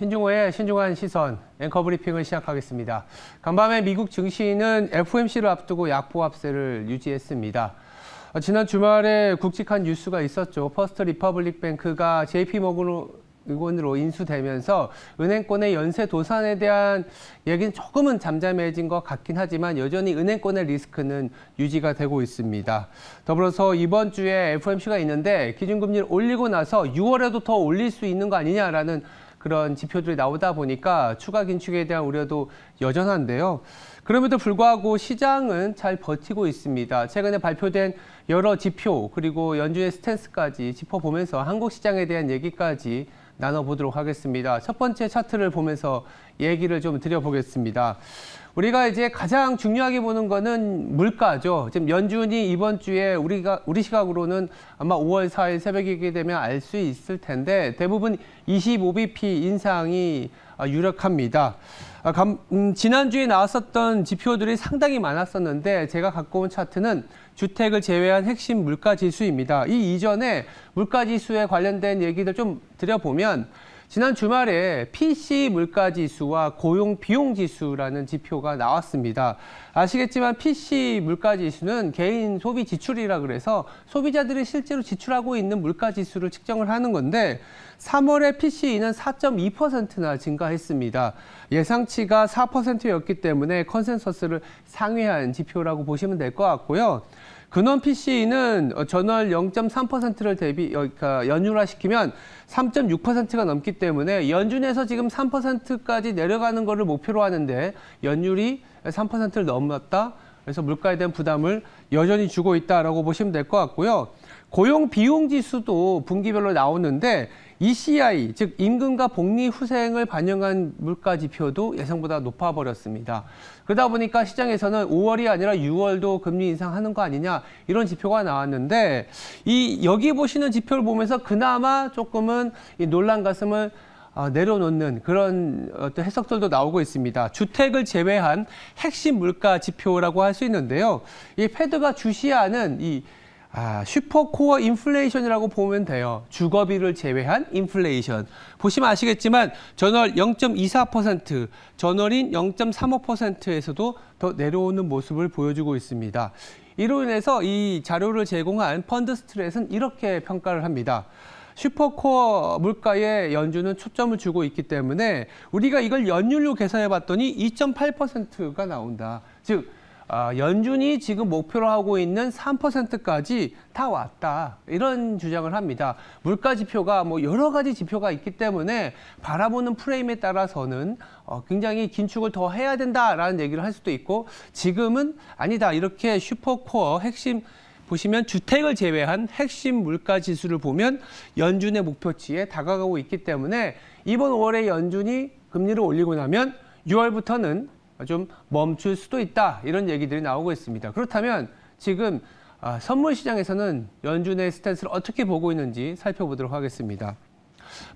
신중호의 신중한 시선 앵커 브리핑을 시작하겠습니다. 간밤에 미국 증시는 FOMC를 앞두고 약보합세를 유지했습니다. 지난 주말에 굵직한 뉴스가 있었죠. 퍼스트 리퍼블릭 뱅크가 JP 모건으로 의원으로 인수되면서 은행권의 연쇄 도산에 대한 얘기는 조금은 잠잠해진 것 같긴 하지만 여전히 은행권의 리스크는 유지가 되고 있습니다. 더불어서 이번 주에 FOMC가 있는데 기준금리를 올리고 나서 6월에도 더 올릴 수 있는 거 아니냐라는 그런 지표들이 나오다 보니까 추가 긴축에 대한 우려도 여전한데요. 그럼에도 불구하고 시장은 잘 버티고 있습니다. 최근에 발표된 여러 지표 그리고 연준의 스탠스까지 짚어보면서 한국 시장에 대한 얘기까지 나눠보도록 하겠습니다. 첫 번째 차트를 보면서 얘기를 좀 드려보겠습니다. 우리가 이제 가장 중요하게 보는 거는 물가죠. 지금 연준이 이번 주에 우리가 우리 시각으로는 아마 5월 4일 새벽이게 되면 알 수 있을 텐데 대부분 25bp 인상이 아, 유력합니다. 아, 음, 지난주에 나왔었던 지표들이 상당히 많았었는데 제가 갖고 온 차트는 주택을 제외한 핵심 물가지수입니다. 이 이전에 물가지수에 관련된 얘기를 좀 드려보면 지난 주말에 PC 물가지수와 고용 비용지수라는 지표가 나왔습니다. 아시겠지만 PC 물가지수는 개인 소비 지출이라 그래서 소비자들이 실제로 지출하고 있는 물가지수를 측정을 하는 건데 3월에 PC는 4.2%나 증가했습니다. 예상치가 4%였기 때문에 컨센서스를 상회한 지표라고 보시면 될 것 같고요. 근원 PC는 어, 전월 0.3%를 대비 어, 그러니까 연율화 시키면 3.6%가 넘기 때문에 연준에서 지금 3%까지 내려가는 것을 목표로 하는데 연율이 3%를 넘었다. 그래서 물가에 대한 부담을 여전히 주고 있다라고 보시면 될 것 같고요. 고용 비용 지수도 분기별로 나오는데 ECI, 즉 임금과 복리 후생을 반영한 물가 지표도 예상보다 높아 버렸습니다. 그러다 보니까 시장에서는 5월이 아니라 6월도 금리 인상하는 거 아니냐 이런 지표가 나왔는데 이 여기 보시는 지표를 보면서 그나마 조금은 이 논란 가슴을 어, 내려놓는 그런 어떤 해석들도 나오고 있습니다. 주택을 제외한 핵심 물가 지표라고 할 수 있는데요. 이 패드가 주시하는 이 아, 슈퍼코어 인플레이션이라고 보면 돼요. 주거비를 제외한 인플레이션. 보시면 아시겠지만 전월 0.24%, 전월인 0.35%에서도 더 내려오는 모습을 보여주고 있습니다. 이로 인해서 이 자료를 제공한 펀드 스트렛은 이렇게 평가를 합니다. 슈퍼코어 물가의 연준은 초점을 주고 있기 때문에 우리가 이걸 연율로 계산해 봤더니 2.8%가 나온다. 즉 아, 연준이 지금 목표로 하고 있는 3%까지 다 왔다. 이런 주장을 합니다. 물가 지표가 뭐 여러 가지 지표가 있기 때문에 바라보는 프레임에 따라서는 어, 굉장히 긴축을 더 해야 된다라는 얘기를 할 수도 있고 지금은 아니다. 이렇게 슈퍼코어 핵심 보시면 주택을 제외한 핵심 물가 지수를 보면 연준의 목표치에 다가가고 있기 때문에 이번 5월에 연준이 금리를 올리고 나면 6월부터는 아, 좀 멈출 수도 있다 이런 얘기들이 나오고 있습니다. 그렇다면 지금 아, 선물 시장에서는 연준의 스탠스를 어떻게 보고 있는지 살펴보도록 하겠습니다.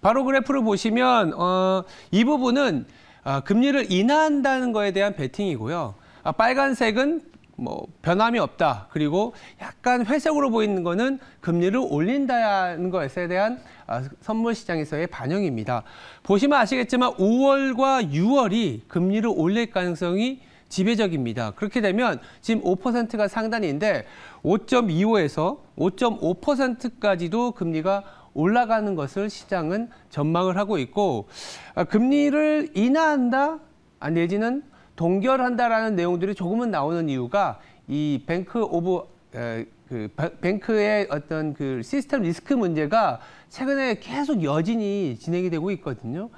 바로 그래프를 보시면 어, 이 부분은 아, 금리를 인하한다는 거에 대한 베팅이고요. 빨간색은 뭐 변함이 없다. 그리고 약간 회색으로 보이는 거는 금리를 올린다는 것에 대한 아, 선물 시장에서의 반영입니다. 보시면 아시겠지만 5월과 6월이 금리를 올릴 가능성이 지배적입니다. 그렇게 되면 지금 5%가 상단인데 5.25에서 5.5%까지도 금리가 올라가는 것을 시장은 전망을 하고 있고 아, 금리를 인하한다 아, 내지는 동결한다라는 내용들이 조금은 나오는 이유가 이 뱅크 오브 에, 그 뱅크의 어떤 그 시스템 리스크 문제가 최근에 계속 여진이 진행이 되고 있거든요.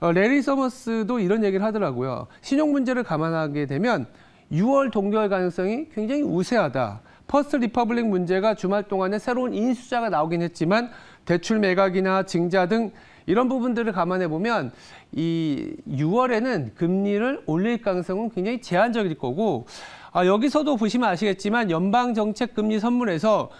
어, 레리 서머스도 이런 얘기를 하더라고요. 신용 문제를 감안하게 되면 6월 동결 가능성이 굉장히 우세하다. 퍼스트 리퍼블릭 문제가 주말 동안에 새로운 인수자가 나오긴 했지만 대출 매각이나 증자 등 이런 부분들을 감안해 보면 이 6월에는 금리를 올릴 가능성은 굉장히 제한적일 거고 아, 여기서도 보시면 아시겠지만 연방 정책 금리 선물에서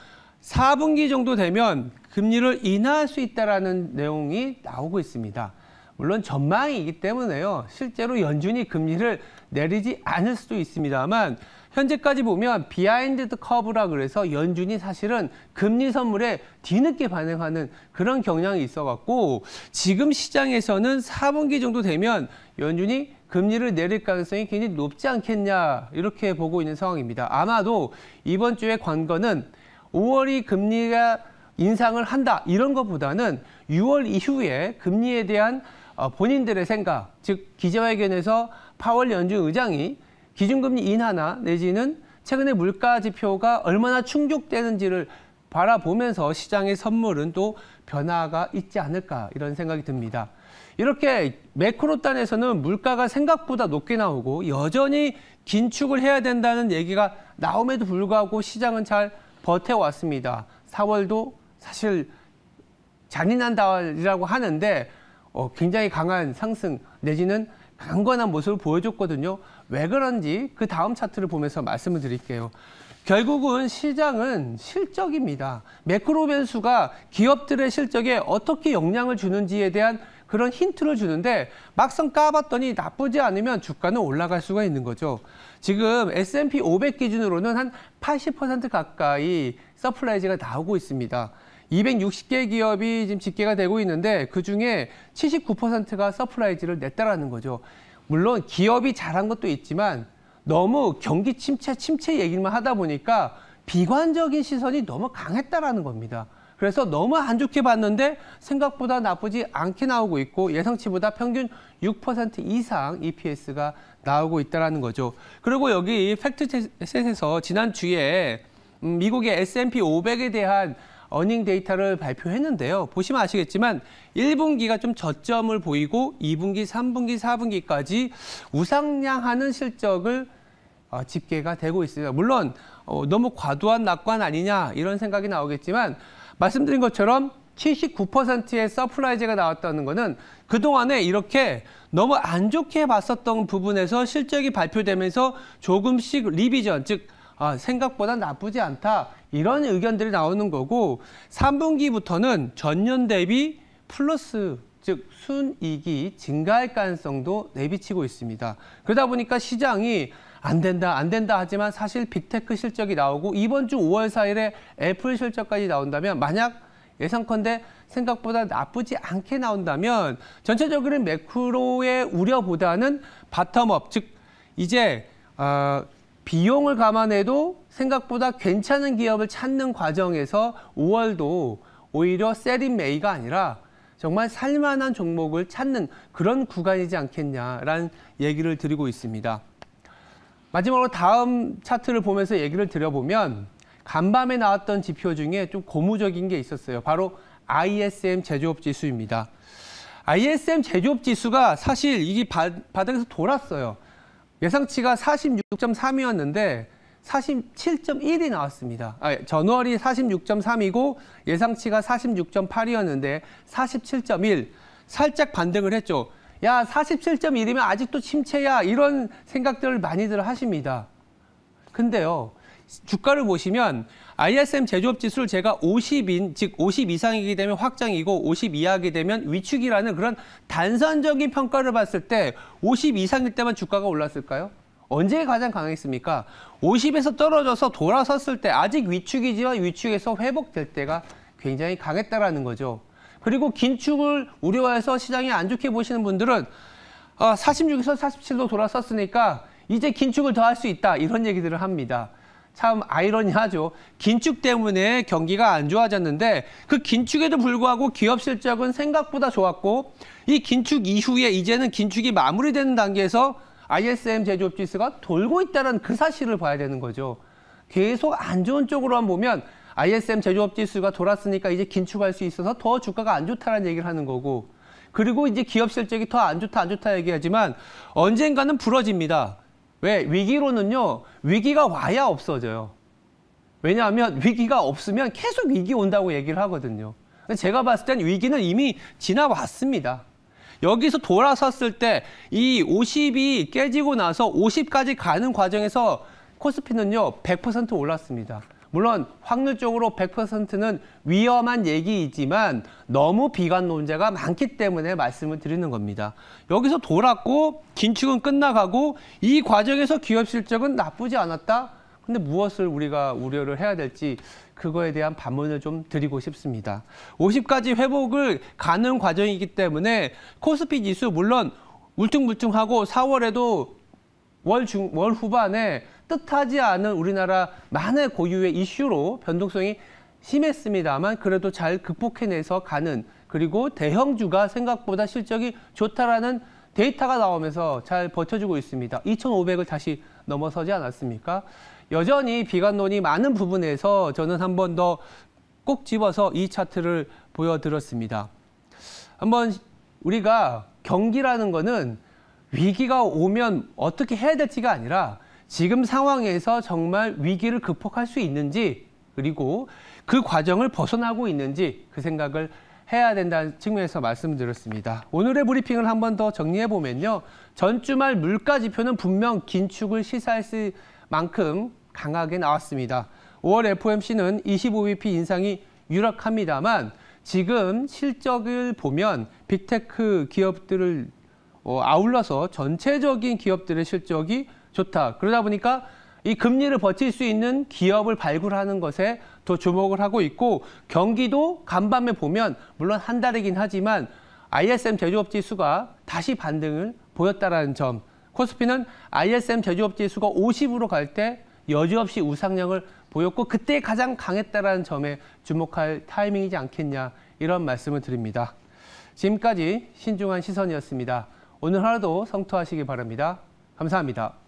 4분기 정도 되면 금리를 인하할 수 있다라는 내용이 나오고 있습니다. 물론 전망이기 때문에요. 실제로 연준이 금리를 내리지 않을 수도 있습니다만 현재까지 보면 비하인드 드 커브라 그래서 연준이 사실은 금리 선물에 뒤늦게 반응하는 그런 경향이 있어갖고 지금 시장에서는 4분기 정도 되면 연준이 금리를 내릴 가능성이 굉장히 높지 않겠냐 이렇게 보고 있는 상황입니다. 아마도 이번 주에 관건은 5월이 금리가 인상을 한다 이런 것보다는 6월 이후에 금리에 대한 어, 본인들의 생각, 즉 기자회견에서 파월 연준 의장이 기준금리 인하나 내지는 최근에 물가 지표가 얼마나 충족되는지를 바라보면서 시장의 선물은 또 변화가 있지 않을까 이런 생각이 듭니다. 이렇게 매크로 단에서는 물가가 생각보다 높게 나오고 여전히 긴축을 해야 된다는 얘기가 나옴에도 불구하고 시장은 잘 버텨왔습니다. 4월도 사실 잔인한 달이라고 하는데 어, 굉장히 강한 상승 내지는 강건한 모습을 보여줬거든요. 왜 그런지 그 다음 차트를 보면서 말씀을 드릴게요. 결국은 시장은 실적입니다. 매크로 변수가 기업들의 실적에 어떻게 영향을 주는지에 대한 그런 힌트를 주는데 막상 까봤더니 나쁘지 않으면 주가는 올라갈 수가 있는 거죠. 지금 S&P 500 기준으로는 한 80% 가까이 서플라이즈가 나오고 있습니다. 260개 기업이 지금 집계가 되고 있는데 그중에 79%가 서프라이즈를 냈다라는 거죠. 물론 기업이 잘한 것도 있지만 너무 경기 침체, 침체 얘기만 하다 보니까 비관적인 시선이 너무 강했다라는 겁니다. 그래서 너무 안 좋게 봤는데 생각보다 나쁘지 않게 나오고 있고 예상치보다 평균 6% 이상 EPS가 나오고 있다는 거죠. 그리고 여기 팩트셋에서 지난주에 음, 미국의 S&P 500에 대한 어닝 데이터를 발표했는데요. 보시면 아시겠지만 1분기가 좀 저점을 보이고 2분기, 3분기, 4분기까지 우상향하는 실적을 어, 집계가 되고 있습니다. 물론 어, 너무 과도한 낙관 아니냐 이런 생각이 나오겠지만 말씀드린 것처럼 79%의 서프라이즈가 나왔다는 것은 그동안에 이렇게 너무 안 좋게 봤었던 부분에서 실적이 발표되면서 조금씩 리비전, 즉 아, 생각보다 나쁘지 않다 이런 의견들이 나오는 거고 3분기부터는 전년 대비 플러스 즉 순이익이 증가할 가능성도 내비치고 있습니다. 그러다 보니까 시장이 안 된다, 안 된다 하지만 사실 빅테크 실적이 나오고 이번 주 5월 4일에 애플 실적까지 나온다면 만약 예상컨대 생각보다 나쁘지 않게 나온다면 전체적인 으 매크로의 우려보다는 바텀업, 즉 이제 어, 비용을 감안해도 생각보다 괜찮은 기업을 찾는 과정에서 5월도 오히려 셀인 메이가 아니라 정말 살만한 종목을 찾는 그런 구간이지 않겠냐라는 얘기를 드리고 있습니다. 마지막으로 다음 차트를 보면서 얘기를 드려보면 간밤에 나왔던 지표 중에 좀 고무적인 게 있었어요. 바로 ISM 제조업 지수입니다. ISM 제조업 지수가 사실 이게 바닥에서 돌았어요. 예상치가 46.3이었는데 47.1이 나왔습니다. 아, 전월이 46.3이고 예상치가 46.8이었는데 47.1 살짝 반등을 했죠. 야 47.1이면 아직도 침체야 이런 생각들을 많이들 하십니다. 근데요. 주가를 보시면 ISM 제조업 지수를 제가 50인, 즉 50 이상이게 되면 확장이고 50 이하게 되면 위축이라는 그런 단선적인 평가를 봤을 때 50 이상일 때만 주가가 올랐을까요? 언제 가장 강했습니까? 50에서 떨어져서 돌아섰을 때 아직 위축이지만 위축에서 회복될 때가 굉장히 강했다라는 거죠. 그리고 긴축을 우려해서 시장이 안 좋게 보시는 분들은 46에서 아, 47로 돌아섰으니까 이제 긴축을 더 할 수 있다 이런 얘기들을 합니다. 참 아이러니하죠. 긴축 때문에 경기가 안 좋아졌는데 그 긴축에도 불구하고 기업 실적은 생각보다 좋았고 이 긴축 이후에 이제는 긴축이 마무리되는 단계에서 ISM 제조업 지수가 돌고 있다는 그 사실을 봐야 되는 거죠. 계속 안 좋은 쪽으로만 보면 ISM 제조업 지수가 돌았으니까 이제 긴축할 수 있어서 더 주가가 안 좋다라는 얘기를 하는 거고 그리고 이제 기업 실적이 더 안 좋다 안 좋다 얘기하지만 언젠가는 부러집니다. 왜? 위기로는요. 위기가 와야 없어져요. 왜냐하면 위기가 없으면 계속 위기 온다고 얘기를 하거든요. 제가 봤을 땐 위기는 이미 지나왔습니다. 여기서 돌아섰을 때 이 50이 깨지고 나서 50까지 가는 과정에서 코스피는요. 100% 올랐습니다. 물론 확률적으로 100%는 위험한 얘기이지만 너무 비관 논제가 많기 때문에 말씀을 드리는 겁니다. 여기서 돌았고 긴축은 끝나가고 이 과정에서 기업 실적은 나쁘지 않았다. 근데 무엇을 우리가 우려를 해야 될지 그거에 대한 반문을 좀 드리고 싶습니다. 50까지 회복을 가는 과정이기 때문에 코스피 지수 물론 울퉁불퉁하고 4월에도 월 중, 월 후반에 뜻하지 않은 우리나라 만의 고유의 이슈로 변동성이 심했습니다만 그래도 잘 극복해내서 가는 그리고 대형주가 생각보다 실적이 좋다라는 데이터가 나오면서 잘 버텨주고 있습니다. 2,500을 다시 넘어서지 않았습니까? 여전히 비관론이 많은 부분에서 저는 한 번 더 꼭 집어서 이 차트를 보여드렸습니다. 한 번 우리가 경기라는 거는 위기가 오면 어떻게 해야 될지가 아니라 지금 상황에서 정말 위기를 극복할 수 있는지 그리고 그 과정을 벗어나고 있는지 그 생각을 해야 된다는 측면에서 말씀드렸습니다. 오늘의 브리핑을 한 번 더 정리해 보면요. 전주말 물가 지표는 분명 긴축을 시사했을 만큼 강하게 나왔습니다. 5월 FOMC는 25bp 인상이 유력합니다만 지금 실적을 보면 빅테크 기업들을 어, 아울러서 전체적인 기업들의 실적이 좋다. 그러다 보니까 이 금리를 버틸 수 있는 기업을 발굴하는 것에 더 주목을 하고 있고 경기도 간밤에 보면 물론 한 달이긴 하지만 ISM 제조업 지수가 다시 반등을 보였다라는 점. 코스피는 ISM 제조업 지수가 50으로 갈 때 여지없이 우상향을 보였고 그때 가장 강했다라는 점에 주목할 타이밍이지 않겠냐 이런 말씀을 드립니다. 지금까지 신중한 시선이었습니다. 오늘 하루도 성투하시기 바랍니다. 감사합니다.